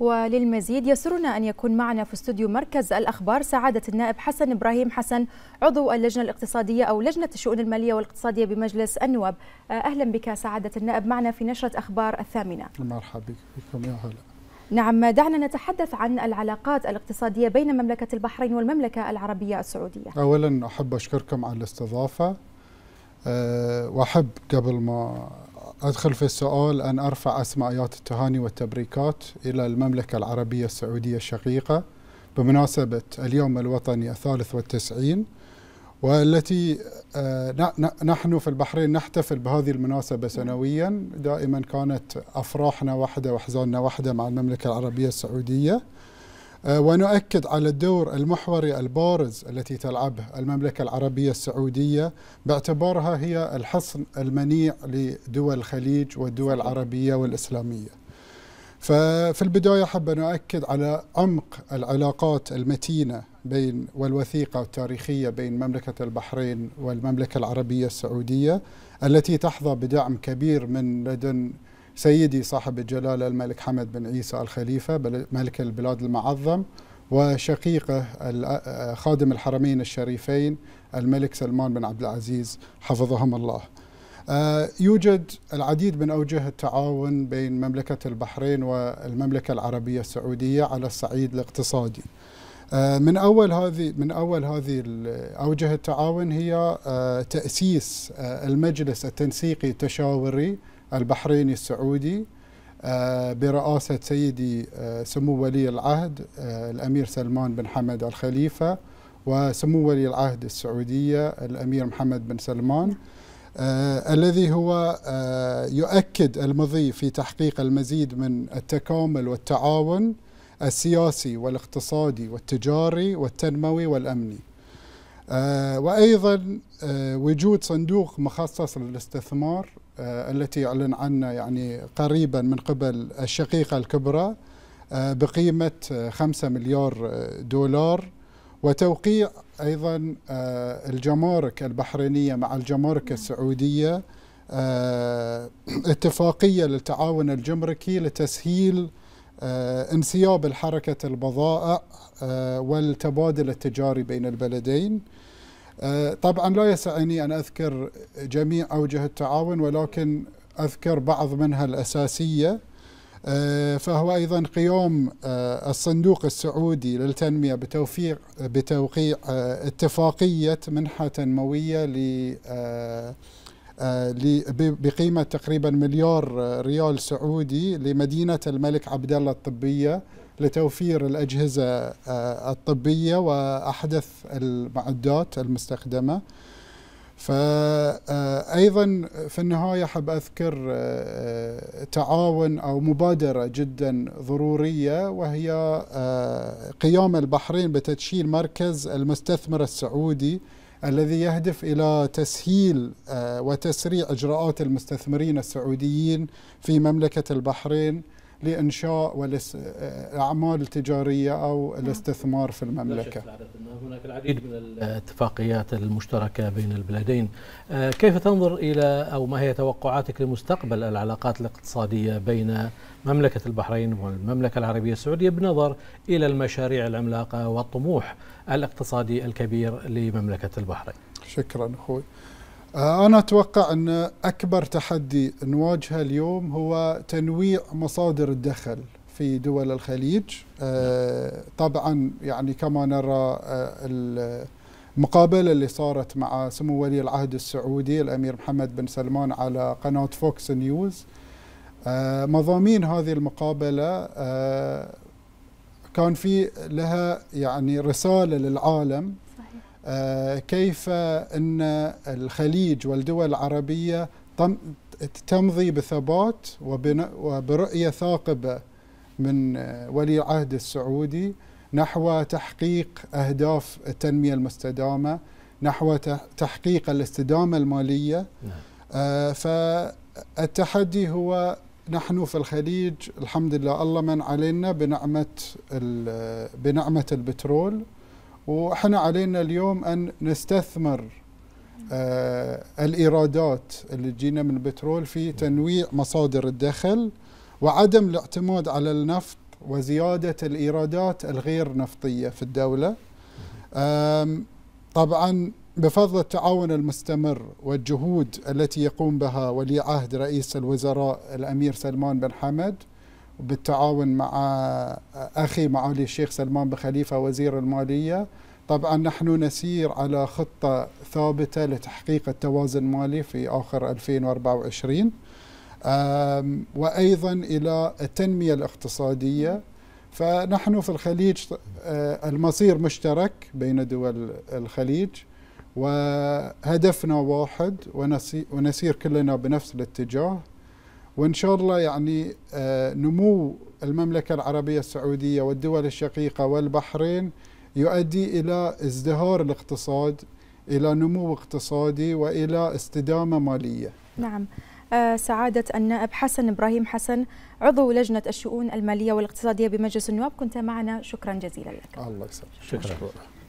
وللمزيد يسرنا أن يكون معنا في استوديو مركز الأخبار سعادة النائب حسن إبراهيم حسن عضو اللجنة الاقتصادية أو لجنة الشؤون المالية والاقتصادية بمجلس النواب آه، أهلا بك سعادة النائب معنا في نشرة أخبار الثامنة مرحبا بكم يا هلا نعم دعنا نتحدث عن العلاقات الاقتصادية بين مملكة البحرين والمملكة العربية السعودية أولا أحب أشكركم على الاستضافة آه، وأحب قبل ما أدخل في السؤال أن أرفع أسمائيات التهاني والتبريكات إلى المملكة العربية السعودية الشقيقة بمناسبة اليوم الوطني الثالث والتسعين والتي آه، نحن في البحرين نحتفل بهذه المناسبة سنويا دائما كانت أفراحنا واحدة وأحزاننا واحدة مع المملكة العربية السعودية آه، ونؤكد على الدور المحوري البارز التي تلعبه المملكة العربية السعودية باعتبارها هي الحصن المنيع لدول الخليج والدول العربية والإسلامية ففي البداية أحب أن أؤكد على عمق العلاقات المتينة بين والوثيقة التاريخية بين مملكة البحرين والمملكة العربية السعودية التي تحظى بدعم كبير من لدن سيدي صاحب الجلالة الملك حمد بن عيسى الخليفة ملك البلاد المعظم وشقيقه خادم الحرمين الشريفين الملك سلمان بن عبد العزيز حفظهم الله آه، يوجد العديد من أوجه التعاون بين مملكة البحرين والمملكة العربية السعودية على الصعيد الاقتصادي آه، من أول هذه من أول هذه أوجه التعاون هي آه، تأسيس المجلس التنسيقي التشاوري البحريني السعودي آه، برئاسة سيدي آه، سمو ولي العهد آه، الأمير سلمان بن حمد الخليفة وسمو ولي العهد السعودية الأمير محمد بن سلمان الذي هو يؤكد المضي في تحقيق المزيد من التكامل والتعاون السياسي والاقتصادي والتجاري والتنموي والامني. وايضا وجود صندوق مخصص للاستثمار آه، التي أعلن عنها يعني قريبا من قبل الشقيقة الكبرى آه، بقيمة 5 مليار دولار وتوقيع أيضا آه، الجمارك البحرينية مع الجمارك السعودية اتفاقية للتعاون الجمركي لتسهيل انسياب الحركة البضائع والتبادل التجاري بين البلدين آه، طبعا لا يسعني أن أذكر جميع أوجه التعاون ولكن أذكر بعض منها الأساسية آه، فهو أيضا قيام آه، الصندوق السعودي للتنمية بتوفيق بتوقيع اتفاقية منحة تنموية ل بقيمة تقريبا مليار ريال سعودي لمدينة الملك عبدالله الطبية لتوفير الأجهزة آه، الطبية وأحدث المعدات المستخدمة فأيضا آه، في النهاية أحب أذكر آه، تعاون أو مبادرة جدا ضرورية وهي قيام البحرين بتدشين مركز المستثمر السعودي الذي يهدف إلى تسهيل وتسريع إجراءات المستثمرين السعوديين في مملكة البحرين لإنشاء والأعمال التجارية أو نعم. الاستثمار في المملكة هناك العديد من الاتفاقيات المشتركة بين البلدين. آه، كيف تنظر إلى أو ما هي توقعاتك لمستقبل العلاقات الاقتصادية بين مملكة البحرين والمملكة العربية السعودية بنظر إلى المشاريع العملاقة والطموح الاقتصادي الكبير لمملكة البحرين شكرا أخوي آه، أنا أتوقع أن أكبر تحدي نواجهه اليوم هو تنويع مصادر الدخل في دول الخليج آه، طبعا يعني كما نرى آه، المقابلة اللي صارت مع سمو ولي العهد السعودي الأمير محمد بن سلمان على قناة فوكس نيوز مضامين هذه المقابلة كان في لها يعني رسالة للعالم آه، كيف أن الخليج والدول العربية تمضي بثبات وبرؤية ثاقبة من آه، ولي العهد السعودي نحو تحقيق أهداف التنمية المستدامة نحو تحقيق الاستدامة المالية نعم. آه، فالتحدي هو نحن في الخليج الحمد لله الله من علينا بنعمة بنعمة البترول وإحنا علينا اليوم أن نستثمر آه، الإيرادات اللي تجينا من البترول في تنويع مصادر الدخل وعدم الاعتماد على النفط وزيادة الإيرادات الغير نفطية في الدولة طبعا بفضل التعاون المستمر والجهود التي يقوم بها ولي عهد رئيس الوزراء الأمير سلمان بن حمد بالتعاون مع أخي معالي الشيخ سلمان بخليفة وزير المالية طبعا نحن نسير على خطة ثابتة لتحقيق التوازن المالي في آخر 2024 وأيضا إلى التنمية الاقتصادية فنحن في الخليج آه، المصير مشترك بين دول الخليج وهدفنا واحد ونسير كلنا بنفس الاتجاه وإن شاء الله يعني آه، نمو المملكة العربية السعودية والدول الشقيقة والبحرين يؤدي إلى ازدهار الاقتصاد إلى نمو اقتصادي وإلى استدامة مالية نعم آه، سعادة النائب حسن إبراهيم حسن عضو لجنة الشؤون المالية والاقتصادية بمجلس النواب كنت معنا شكرا جزيلا لك الله يسلمك شكرا, شكرا.